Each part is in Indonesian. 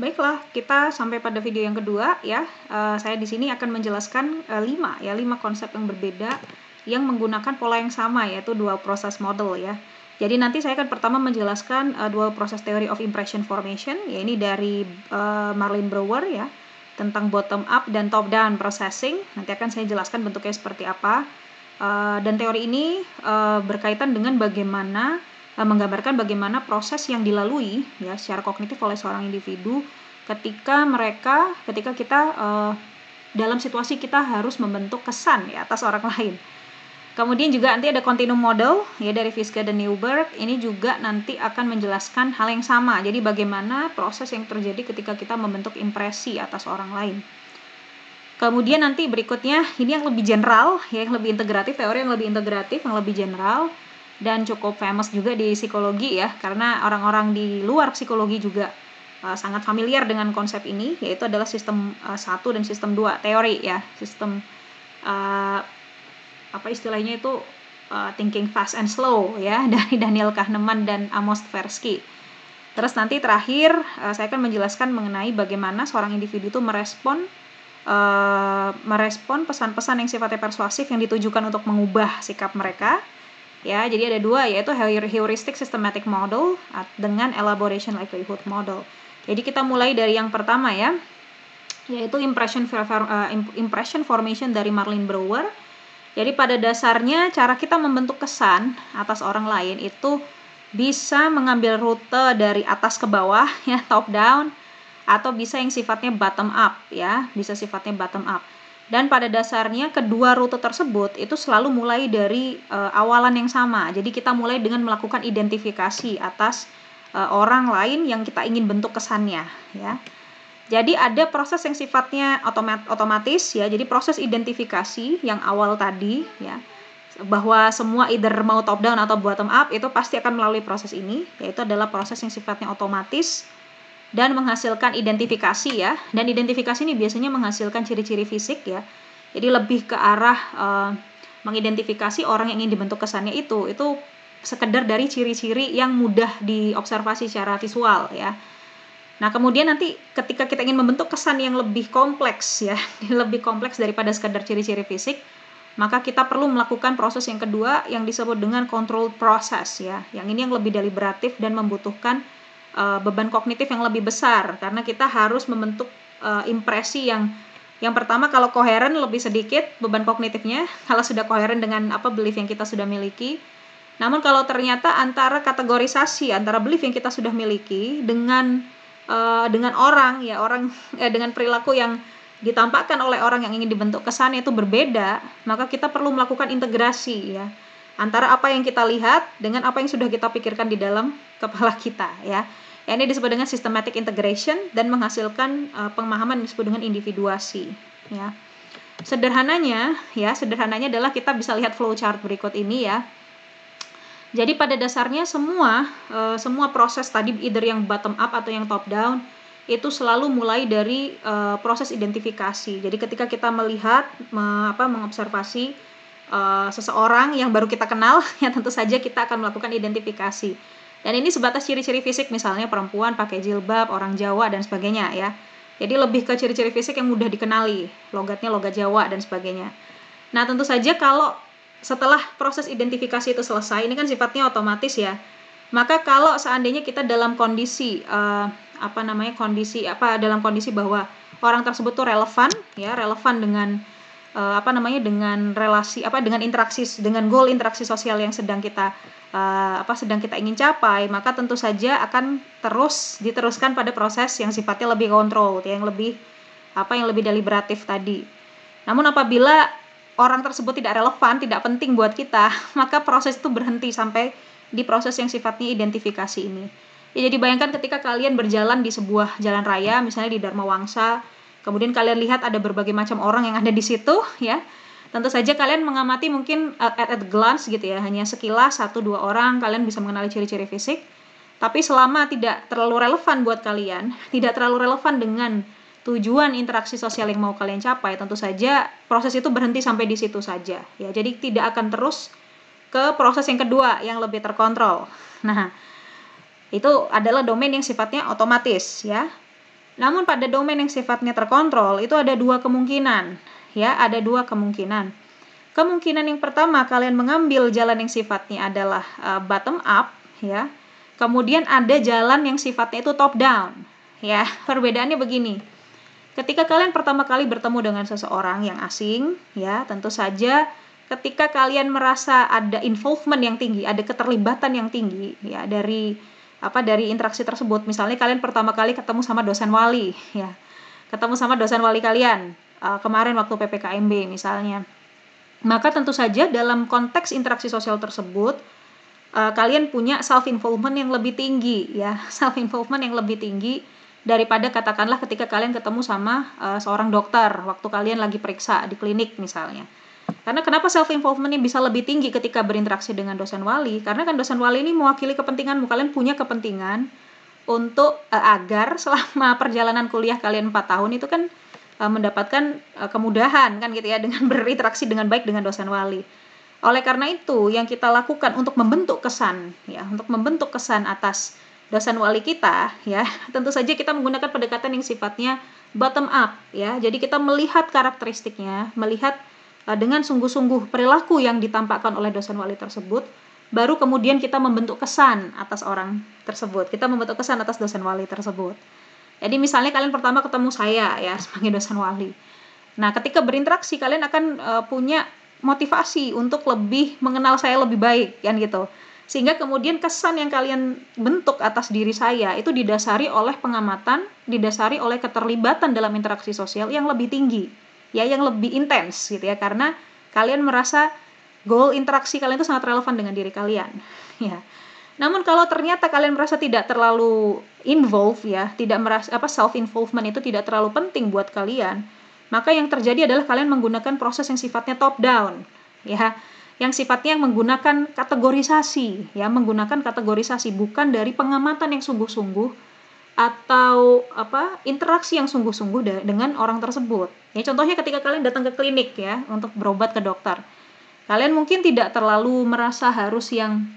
Baiklah, kita sampai pada video yang kedua ya. Uh, saya di sini akan menjelaskan uh, lima ya, lima konsep yang berbeda yang menggunakan pola yang sama yaitu dual process model ya. Jadi nanti saya akan pertama menjelaskan uh, dual process theory of impression formation ya ini dari uh, Marlin Brewer ya tentang bottom up dan top down processing. Nanti akan saya jelaskan bentuknya seperti apa. Uh, dan teori ini uh, berkaitan dengan bagaimana Eh, menggambarkan bagaimana proses yang dilalui ya secara kognitif oleh seorang individu ketika mereka ketika kita uh, dalam situasi kita harus membentuk kesan ya atas orang lain. Kemudian juga nanti ada continuum model ya dari Fiske dan Newberg. Ini juga nanti akan menjelaskan hal yang sama. Jadi bagaimana proses yang terjadi ketika kita membentuk impresi atas orang lain. Kemudian nanti berikutnya ini yang lebih general, ya, yang lebih integratif, teori yang lebih integratif, yang lebih general dan cukup famous juga di psikologi ya karena orang-orang di luar psikologi juga uh, sangat familiar dengan konsep ini yaitu adalah sistem uh, satu dan sistem dua teori ya sistem uh, apa istilahnya itu uh, thinking fast and slow ya dari Daniel Kahneman dan Amos Tversky. Terus nanti terakhir uh, saya akan menjelaskan mengenai bagaimana seorang individu itu merespon uh, merespon pesan-pesan yang sifatnya persuasif yang ditujukan untuk mengubah sikap mereka Ya, jadi ada dua yaitu heuristic systematic model dengan elaboration likelihood model. Jadi kita mulai dari yang pertama ya, yaitu impression eh, impression formation dari Marlin Brewer. Jadi pada dasarnya cara kita membentuk kesan atas orang lain itu bisa mengambil rute dari atas ke bawah ya top down atau bisa yang sifatnya bottom up ya, bisa sifatnya bottom up dan pada dasarnya kedua rute tersebut itu selalu mulai dari uh, awalan yang sama. Jadi kita mulai dengan melakukan identifikasi atas uh, orang lain yang kita ingin bentuk kesannya, ya. Jadi ada proses yang sifatnya otomat, otomatis ya. Jadi proses identifikasi yang awal tadi ya bahwa semua either mau top down atau bottom up itu pasti akan melalui proses ini yaitu adalah proses yang sifatnya otomatis dan menghasilkan identifikasi ya. Dan identifikasi ini biasanya menghasilkan ciri-ciri fisik ya. Jadi lebih ke arah uh, mengidentifikasi orang yang ingin dibentuk kesannya itu. Itu sekedar dari ciri-ciri yang mudah diobservasi secara visual ya. Nah, kemudian nanti ketika kita ingin membentuk kesan yang lebih kompleks ya, lebih kompleks daripada sekedar ciri-ciri fisik, maka kita perlu melakukan proses yang kedua yang disebut dengan control process ya. Yang ini yang lebih deliberatif dan membutuhkan uh, beban kognitif yang lebih besar karena kita harus membentuk uh, impresi yang yang pertama kalau koheren lebih sedikit beban kognitifnya kalau sudah koheren dengan apa belief yang kita sudah miliki. Namun kalau ternyata antara kategorisasi antara belief yang kita sudah miliki dengan uh, dengan orang ya orang eh, dengan perilaku yang ditampakkan oleh orang yang ingin dibentuk kesannya itu berbeda, maka kita perlu melakukan integrasi ya antara apa yang kita lihat dengan apa yang sudah kita pikirkan di dalam kepala kita ya. ya ini disebut dengan systematic integration dan menghasilkan uh, pemahaman yang disebut dengan individuasi ya. Sederhananya ya, sederhananya adalah kita bisa lihat flowchart berikut ini ya. Jadi pada dasarnya semua uh, semua proses tadi either yang bottom up atau yang top down itu selalu mulai dari uh, proses identifikasi. Jadi ketika kita melihat me, apa mengobservasi Eh, seseorang yang baru kita kenal, ya tentu saja kita akan melakukan identifikasi. Dan ini sebatas ciri-ciri fisik, misalnya perempuan pakai jilbab, orang Jawa, dan sebagainya ya. Jadi lebih ke ciri-ciri fisik yang mudah dikenali, logatnya logat Jawa, dan sebagainya. Nah tentu saja kalau setelah proses identifikasi itu selesai, ini kan sifatnya otomatis ya. Maka kalau seandainya kita dalam kondisi uh, apa namanya kondisi apa dalam kondisi bahwa orang tersebut tuh relevan ya relevan dengan uh, apa namanya dengan relasi apa dengan interaksi dengan goal interaksi sosial yang sedang kita uh, apa sedang kita ingin capai maka tentu saja akan terus diteruskan pada proses yang sifatnya lebih kontrol yang lebih apa yang lebih deliberatif tadi namun apabila orang tersebut tidak relevan tidak penting buat kita maka proses itu berhenti sampai di proses yang sifatnya identifikasi ini ya jadi bayangkan ketika kalian berjalan di sebuah jalan raya misalnya di Dharma Wangsa Kemudian kalian lihat ada berbagai macam orang yang ada di situ ya. Tentu saja kalian mengamati mungkin eh, at, at, glance gitu ya, hanya sekilas satu dua orang kalian bisa mengenali ciri-ciri fisik. Tapi selama tidak terlalu relevan buat kalian, tidak terlalu relevan dengan tujuan interaksi sosial yang mau kalian capai, tentu saja proses itu berhenti sampai di situ saja. Ya, jadi tidak akan terus ke proses yang kedua yang lebih terkontrol. Nah, itu adalah domain yang sifatnya otomatis ya. Namun pada domain yang sifatnya terkontrol itu ada dua kemungkinan, ya, ada dua kemungkinan. Kemungkinan yang pertama kalian mengambil jalan yang sifatnya adalah uh, bottom up, ya. Kemudian ada jalan yang sifatnya itu top down, ya. Perbedaannya begini. Ketika kalian pertama kali bertemu dengan seseorang yang asing, ya, tentu saja ketika kalian merasa ada involvement yang tinggi, ada keterlibatan yang tinggi, ya, dari apa dari interaksi tersebut. Misalnya kalian pertama kali ketemu sama dosen wali, ya, ketemu sama dosen wali kalian uh, kemarin waktu ppkmb misalnya, maka tentu saja dalam konteks interaksi sosial tersebut uh, kalian punya self involvement yang lebih tinggi, ya, self involvement yang lebih tinggi daripada katakanlah ketika kalian ketemu sama uh, seorang dokter waktu kalian lagi periksa di klinik misalnya karena kenapa self involvement ini bisa lebih tinggi ketika berinteraksi dengan dosen wali? Karena kan dosen wali ini mewakili kepentinganmu. Kalian punya kepentingan untuk uh, agar selama perjalanan kuliah kalian 4 tahun itu kan uh, mendapatkan uh, kemudahan kan gitu ya dengan berinteraksi dengan baik dengan dosen wali. Oleh karena itu, yang kita lakukan untuk membentuk kesan ya, untuk membentuk kesan atas dosen wali kita ya, tentu saja kita menggunakan pendekatan yang sifatnya bottom up ya. Jadi kita melihat karakteristiknya, melihat Nah, dengan sungguh-sungguh perilaku yang ditampakkan oleh dosen wali tersebut, baru kemudian kita membentuk kesan atas orang tersebut. Kita membentuk kesan atas dosen wali tersebut. Jadi misalnya kalian pertama ketemu saya ya sebagai dosen wali. Nah, ketika berinteraksi kalian akan uh, punya motivasi untuk lebih mengenal saya lebih baik kan gitu. Sehingga kemudian kesan yang kalian bentuk atas diri saya itu didasari oleh pengamatan, didasari oleh keterlibatan dalam interaksi sosial yang lebih tinggi ya yang lebih intens gitu ya karena kalian merasa goal interaksi kalian itu sangat relevan dengan diri kalian ya namun kalau ternyata kalian merasa tidak terlalu involve ya tidak merasa apa self involvement itu tidak terlalu penting buat kalian maka yang terjadi adalah kalian menggunakan proses yang sifatnya top down ya yang sifatnya yang menggunakan kategorisasi ya menggunakan kategorisasi bukan dari pengamatan yang sungguh-sungguh atau apa interaksi yang sungguh-sungguh dengan orang tersebut. Ya contohnya ketika kalian datang ke klinik ya untuk berobat ke dokter. Kalian mungkin tidak terlalu merasa harus yang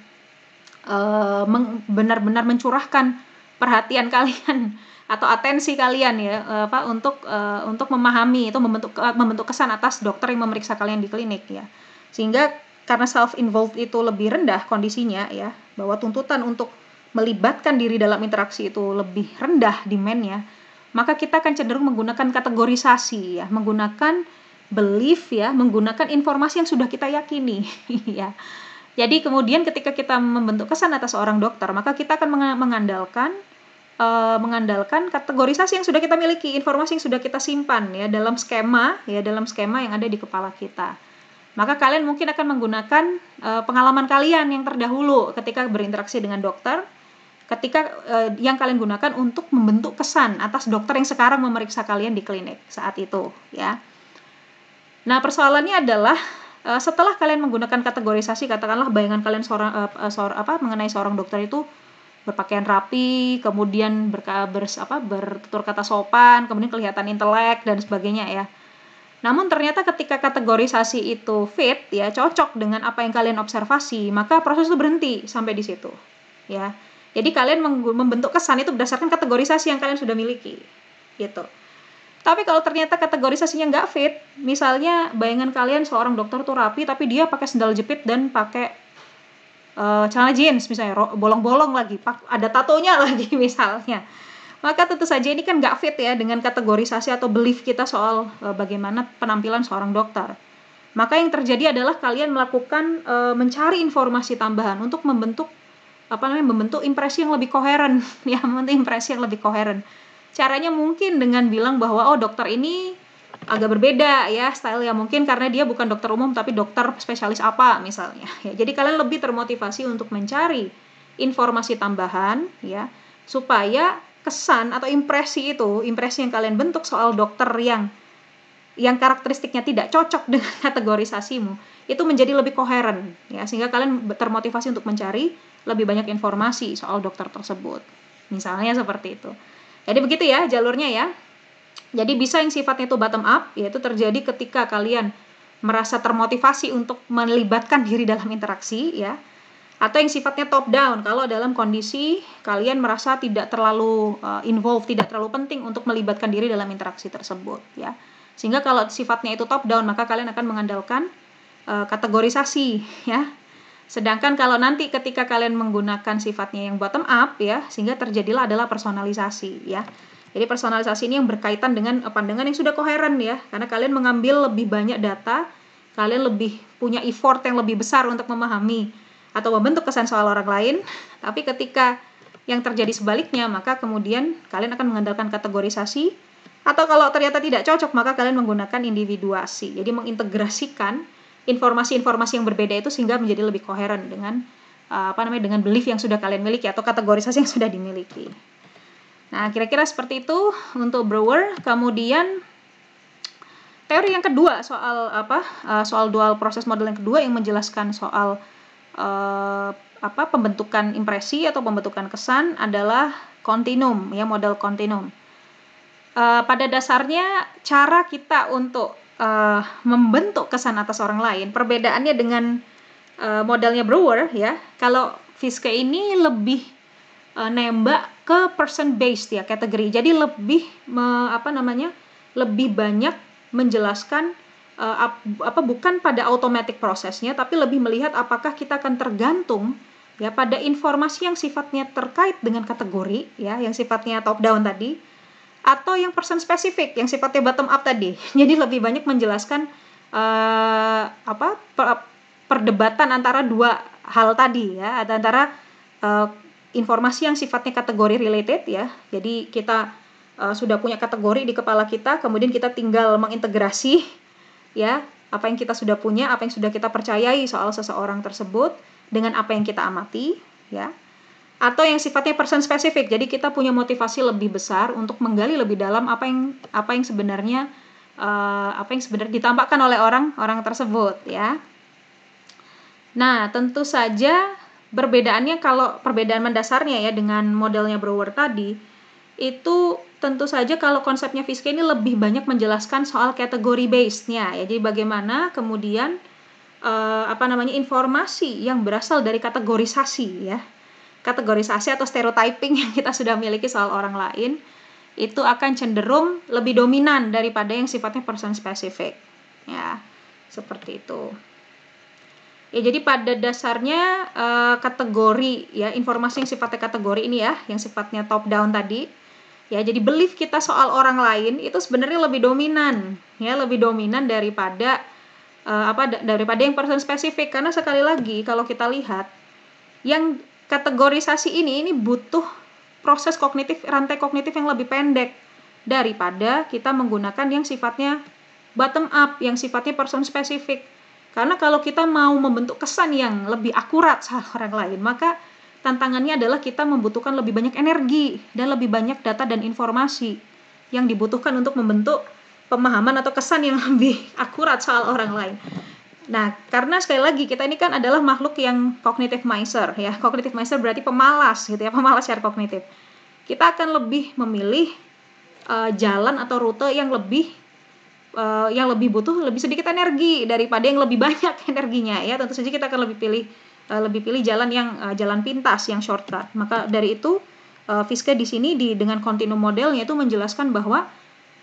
uh, benar-benar mencurahkan perhatian kalian atau atensi kalian ya eh, apa untuk uh, untuk memahami itu membentuk membentuk kesan atas dokter yang memeriksa kalian di klinik ya sehingga karena self involved itu lebih rendah kondisinya ya bahwa tuntutan untuk melibatkan diri dalam interaksi itu lebih rendah demandnya, maka kita akan cenderung menggunakan kategorisasi ya, menggunakan belief ya, menggunakan informasi yang sudah kita yakini ya. Jadi kemudian ketika kita membentuk kesan atas seorang dokter, maka kita akan mengandalkan uh, mengandalkan kategorisasi yang sudah kita miliki, informasi yang sudah kita simpan ya dalam skema ya dalam skema yang ada di kepala kita. Maka kalian mungkin akan menggunakan uh, pengalaman kalian yang terdahulu ketika berinteraksi dengan dokter ketika eh, yang kalian gunakan untuk membentuk kesan atas dokter yang sekarang memeriksa kalian di klinik saat itu ya. Nah, persoalannya adalah eh, setelah kalian menggunakan kategorisasi katakanlah bayangan kalian seorang eh, eh seor, apa mengenai seorang dokter itu berpakaian rapi, kemudian berka, apa bertutur kata sopan, kemudian kelihatan intelek dan sebagainya ya. Namun ternyata ketika kategorisasi itu fit ya cocok dengan apa yang kalian observasi, maka proses itu berhenti sampai di situ. Ya. Jadi kalian membentuk kesan itu berdasarkan kategorisasi yang kalian sudah miliki, gitu. Tapi kalau ternyata kategorisasinya nggak fit, misalnya bayangan kalian seorang dokter tuh rapi, tapi dia pakai sendal jepit dan pakai uh, celana jeans misalnya, bolong-bolong lagi, ada tatonya lagi misalnya. Maka tentu saja ini kan nggak fit ya dengan kategorisasi atau belief kita soal uh, bagaimana penampilan seorang dokter. Maka yang terjadi adalah kalian melakukan uh, mencari informasi tambahan untuk membentuk apa namanya membentuk impresi yang lebih koheren ya membentuk impresi yang lebih koheren caranya mungkin dengan bilang bahwa oh dokter ini agak berbeda ya style ya mungkin karena dia bukan dokter umum tapi dokter spesialis apa misalnya ya jadi kalian lebih termotivasi untuk mencari informasi tambahan ya supaya kesan atau impresi itu impresi yang kalian bentuk soal dokter yang yang karakteristiknya tidak cocok dengan kategorisasimu itu menjadi lebih koheren ya sehingga kalian termotivasi untuk mencari lebih banyak informasi soal dokter tersebut misalnya seperti itu jadi begitu ya jalurnya ya jadi bisa yang sifatnya itu bottom up yaitu terjadi ketika kalian merasa termotivasi untuk melibatkan diri dalam interaksi ya atau yang sifatnya top down kalau dalam kondisi kalian merasa tidak terlalu uh, involved tidak terlalu penting untuk melibatkan diri dalam interaksi tersebut ya sehingga kalau sifatnya itu top down, maka kalian akan mengandalkan uh, kategorisasi ya. Sedangkan kalau nanti ketika kalian menggunakan sifatnya yang bottom up ya, sehingga terjadilah adalah personalisasi ya. Jadi personalisasi ini yang berkaitan dengan pandangan yang sudah koheren ya, karena kalian mengambil lebih banyak data, kalian lebih punya effort yang lebih besar untuk memahami atau membentuk kesan soal orang lain. Tapi ketika yang terjadi sebaliknya, maka kemudian kalian akan mengandalkan kategorisasi atau kalau ternyata tidak cocok, maka kalian menggunakan individuasi. Jadi mengintegrasikan informasi-informasi yang berbeda itu sehingga menjadi lebih koheren dengan eh, apa namanya dengan belief yang sudah kalian miliki atau kategorisasi yang sudah dimiliki. Nah, kira-kira seperti itu untuk Brewer. Kemudian teori yang kedua soal apa? Eh, soal dual proses model yang kedua yang menjelaskan soal eh, apa pembentukan impresi atau pembentukan kesan adalah kontinum ya model kontinum uh, pada dasarnya cara kita untuk uh, membentuk kesan atas orang lain perbedaannya dengan uh, eh, modelnya Brewer ya kalau Fiske ini lebih uh, nembak ke person based ya kategori jadi lebih me, apa namanya lebih banyak menjelaskan uh, ap, apa bukan pada automatic prosesnya tapi lebih melihat apakah kita akan tergantung ya pada informasi yang sifatnya terkait dengan kategori ya yang sifatnya top down tadi atau yang person spesifik yang sifatnya bottom up tadi. Jadi lebih banyak menjelaskan uh, apa per, perdebatan antara dua hal tadi ya, antara uh, informasi yang sifatnya kategori related ya. Jadi kita uh, sudah punya kategori di kepala kita, kemudian kita tinggal mengintegrasi ya apa yang kita sudah punya, apa yang sudah kita percayai soal seseorang tersebut dengan apa yang kita amati ya atau yang sifatnya person spesifik. Jadi kita punya motivasi lebih besar untuk menggali lebih dalam apa yang apa yang sebenarnya uh, apa yang sebenarnya ditampakkan oleh orang-orang tersebut ya. Nah, tentu saja perbedaannya kalau perbedaan mendasarnya ya dengan modelnya Brower tadi itu tentu saja kalau konsepnya Fiske ini lebih banyak menjelaskan soal kategori base-nya ya. Jadi bagaimana kemudian Uh, apa namanya informasi yang berasal dari kategorisasi ya kategorisasi atau stereotyping yang kita sudah miliki soal orang lain itu akan cenderung lebih dominan daripada yang sifatnya person spesifik ya seperti itu ya jadi pada dasarnya uh, kategori ya informasi yang sifatnya kategori ini ya yang sifatnya top down tadi ya jadi belief kita soal orang lain itu sebenarnya lebih dominan ya lebih dominan daripada uh, apa daripada yang person spesifik karena sekali lagi kalau kita lihat yang kategorisasi ini ini butuh proses kognitif rantai kognitif yang lebih pendek daripada kita menggunakan yang sifatnya bottom up yang sifatnya person spesifik. Karena kalau kita mau membentuk kesan yang lebih akurat soal orang lain, maka tantangannya adalah kita membutuhkan lebih banyak energi dan lebih banyak data dan informasi yang dibutuhkan untuk membentuk pemahaman atau kesan yang lebih akurat soal orang lain. Nah, karena sekali lagi kita ini kan adalah makhluk yang kognitif miser ya. Kognitif miser berarti pemalas gitu ya, pemalas secara kognitif. Kita akan lebih memilih uh, jalan atau rute yang lebih uh, yang lebih butuh lebih sedikit energi daripada yang lebih banyak energinya ya. Tentu saja kita akan lebih pilih uh, lebih pilih jalan yang uh, jalan pintas, yang shortcut. Maka dari itu uh, Fiske di sini di dengan kontinum modelnya itu menjelaskan bahwa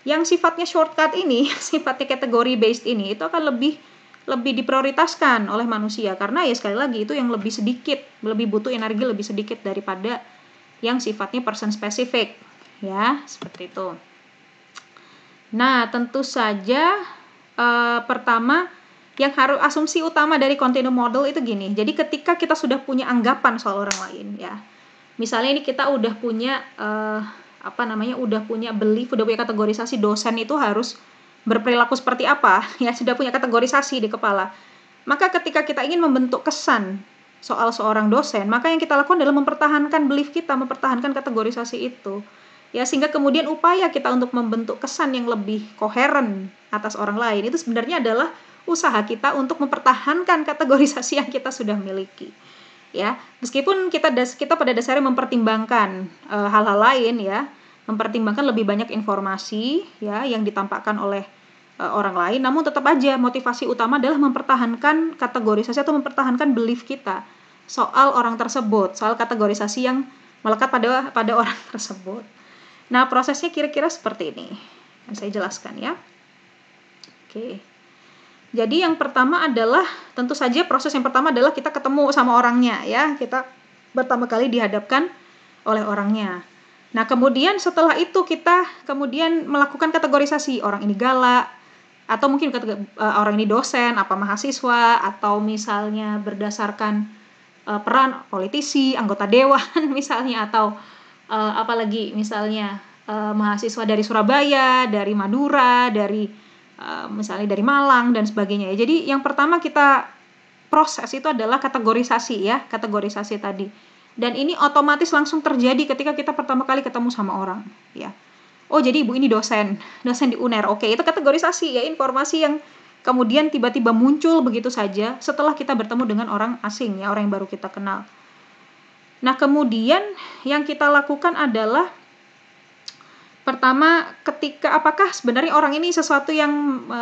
yang sifatnya shortcut ini, sifatnya kategori based ini itu akan lebih lebih diprioritaskan oleh manusia karena ya sekali lagi itu yang lebih sedikit, lebih butuh energi lebih sedikit daripada yang sifatnya person specific ya, seperti itu. Nah, tentu saja e, pertama yang harus asumsi utama dari continuum model itu gini. Jadi ketika kita sudah punya anggapan soal orang lain ya. Misalnya ini kita udah punya e, apa namanya? udah punya belief, udah punya kategorisasi dosen itu harus berperilaku seperti apa, ya sudah punya kategorisasi di kepala. Maka ketika kita ingin membentuk kesan soal seorang dosen, maka yang kita lakukan adalah mempertahankan belief kita, mempertahankan kategorisasi itu. Ya sehingga kemudian upaya kita untuk membentuk kesan yang lebih koheren atas orang lain itu sebenarnya adalah usaha kita untuk mempertahankan kategorisasi yang kita sudah miliki. Ya, meskipun kita kita pada dasarnya mempertimbangkan eh, hal-hal e, lain ya, mempertimbangkan lebih banyak informasi ya yang ditampakkan oleh e, orang lain namun tetap aja motivasi utama adalah mempertahankan kategorisasi atau mempertahankan belief kita soal orang tersebut soal kategorisasi yang melekat pada pada orang tersebut nah prosesnya kira-kira seperti ini yang saya jelaskan ya oke jadi yang pertama adalah tentu saja proses yang pertama adalah kita ketemu sama orangnya ya kita pertama kali dihadapkan oleh orangnya Nah, kemudian setelah itu kita kemudian melakukan kategorisasi orang ini galak atau mungkin e, orang ini dosen apa mahasiswa atau misalnya berdasarkan uh, peran politisi, anggota dewan misalnya atau uh, apalagi misalnya uh, mahasiswa dari Surabaya, dari Madura, dari uh, misalnya dari Malang dan sebagainya ya. Jadi yang pertama kita proses itu adalah kategorisasi ya, kategorisasi tadi dan ini otomatis langsung terjadi ketika kita pertama kali ketemu sama orang ya oh jadi ibu ini dosen dosen di UNER oke itu kategorisasi ya informasi yang kemudian tiba-tiba muncul begitu saja setelah kita bertemu dengan orang asing ya orang yang baru kita kenal nah kemudian yang kita lakukan adalah pertama ketika apakah sebenarnya orang ini sesuatu yang e,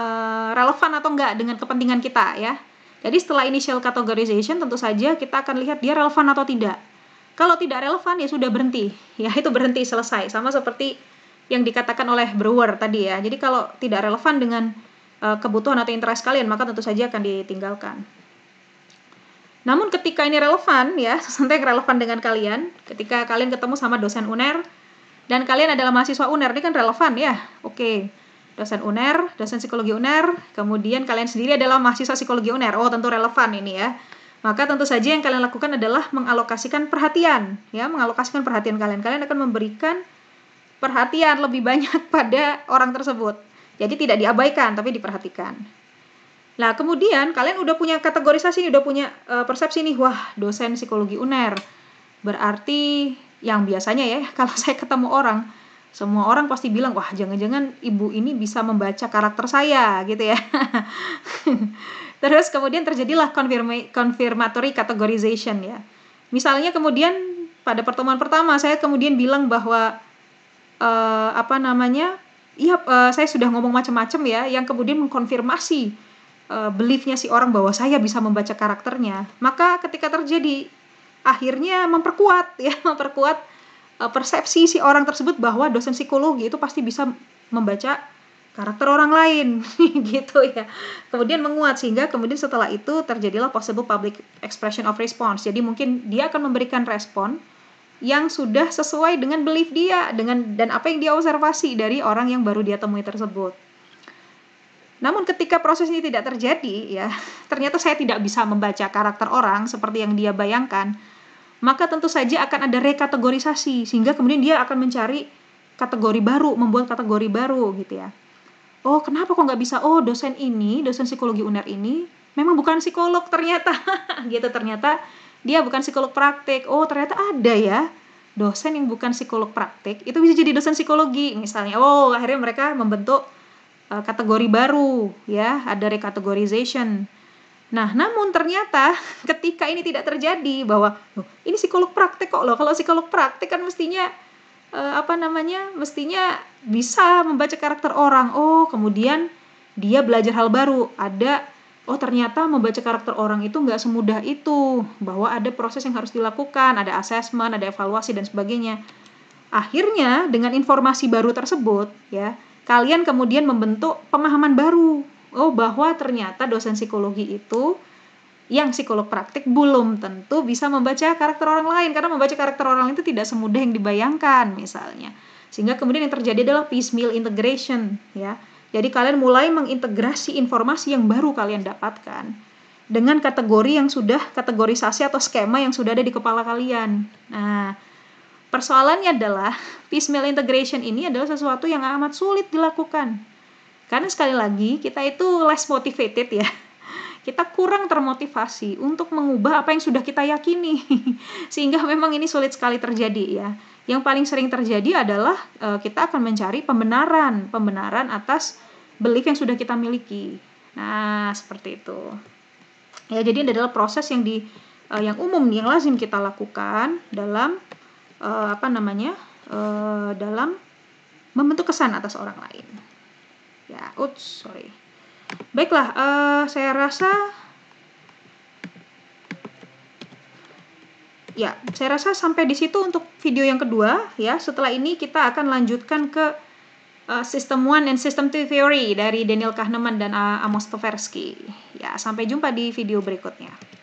relevan atau enggak dengan kepentingan kita ya jadi setelah initial categorization tentu saja kita akan lihat dia relevan atau tidak kalau tidak relevan ya sudah berhenti. Ya itu berhenti selesai. Sama seperti yang dikatakan oleh Brewer tadi ya. Jadi kalau tidak relevan dengan uh, kebutuhan atau interest kalian maka tentu saja akan ditinggalkan. Namun ketika ini relevan ya, sesuatu yang relevan dengan kalian, ketika kalian ketemu sama dosen UNER dan kalian adalah mahasiswa UNER, ini kan relevan ya. Oke. Dosen UNER, dosen psikologi UNER, kemudian kalian sendiri adalah mahasiswa psikologi UNER. Oh, tentu relevan ini ya maka tentu saja yang kalian lakukan adalah mengalokasikan perhatian, ya, mengalokasikan perhatian kalian. Kalian akan memberikan perhatian lebih banyak pada orang tersebut. Jadi tidak diabaikan tapi diperhatikan. Nah, kemudian kalian udah punya kategorisasi, udah punya uh, persepsi nih, wah, dosen psikologi UNER. Berarti yang biasanya ya, kalau saya ketemu orang semua orang pasti bilang wah jangan-jangan ibu ini bisa membaca karakter saya gitu ya terus kemudian terjadilah konfirma confirmatory categorization ya misalnya kemudian pada pertemuan pertama saya kemudian bilang bahwa uh, apa namanya iya uh, saya sudah ngomong macam-macam ya yang kemudian mengkonfirmasi uh, beliefnya si orang bahwa saya bisa membaca karakternya maka ketika terjadi akhirnya memperkuat ya memperkuat Eh, persepsi si orang tersebut bahwa dosen psikologi itu pasti bisa membaca karakter orang lain gitu ya. Kemudian menguat sehingga kemudian setelah itu terjadilah possible public expression of response. Jadi mungkin dia akan memberikan respon yang sudah sesuai dengan belief dia dengan dan apa yang dia observasi dari orang yang baru dia temui tersebut. Namun ketika proses ini tidak terjadi ya, ternyata saya tidak bisa membaca karakter orang seperti yang dia bayangkan maka tentu saja akan ada rekategorisasi sehingga kemudian dia akan mencari kategori baru, membuat kategori baru gitu ya. Oh, kenapa kok nggak bisa? Oh, dosen ini, dosen psikologi UNER ini memang bukan psikolog ternyata. gitu ternyata dia bukan psikolog praktik. Oh, ternyata ada ya dosen yang bukan psikolog praktik itu bisa jadi dosen psikologi misalnya. Oh, akhirnya mereka membentuk eh, kategori baru ya, ada recategorization Nah, namun ternyata ketika ini tidak terjadi bahwa loh, ini psikolog praktek kok loh. Kalau psikolog praktek kan mestinya eh, apa namanya? Mestinya bisa membaca karakter orang. Oh, kemudian dia belajar hal baru. Ada oh ternyata membaca karakter orang itu nggak semudah itu. Bahwa ada proses yang harus dilakukan, ada asesmen, ada evaluasi dan sebagainya. Akhirnya dengan informasi baru tersebut ya, kalian kemudian membentuk pemahaman baru oh bahwa ternyata dosen psikologi itu yang psikolog praktik belum tentu bisa membaca karakter orang lain karena membaca karakter orang lain itu tidak semudah yang dibayangkan misalnya sehingga kemudian yang terjadi adalah piecemeal integration ya jadi kalian mulai mengintegrasi informasi yang baru kalian dapatkan dengan kategori yang sudah kategorisasi atau skema yang sudah ada di kepala kalian nah persoalannya adalah piecemeal integration ini adalah sesuatu yang amat sulit dilakukan karena sekali lagi kita itu less motivated ya. Kita kurang termotivasi untuk mengubah apa yang sudah kita yakini. Sehingga memang ini sulit sekali terjadi ya. Yang paling sering terjadi adalah eh, kita akan mencari pembenaran, pembenaran atas belief yang sudah kita miliki. Nah, seperti itu. Ya, jadi ini adalah proses yang di eh, yang umum yang lazim kita lakukan dalam uh, apa namanya? Uh, dalam membentuk kesan atas orang lain ya uts sorry baiklah uh, saya rasa ya saya rasa sampai di situ untuk video yang kedua ya setelah ini kita akan lanjutkan ke uh, System one and System two Theory dari Daniel Kahneman dan uh, Amos Tversky. Ya, sampai jumpa di video berikutnya.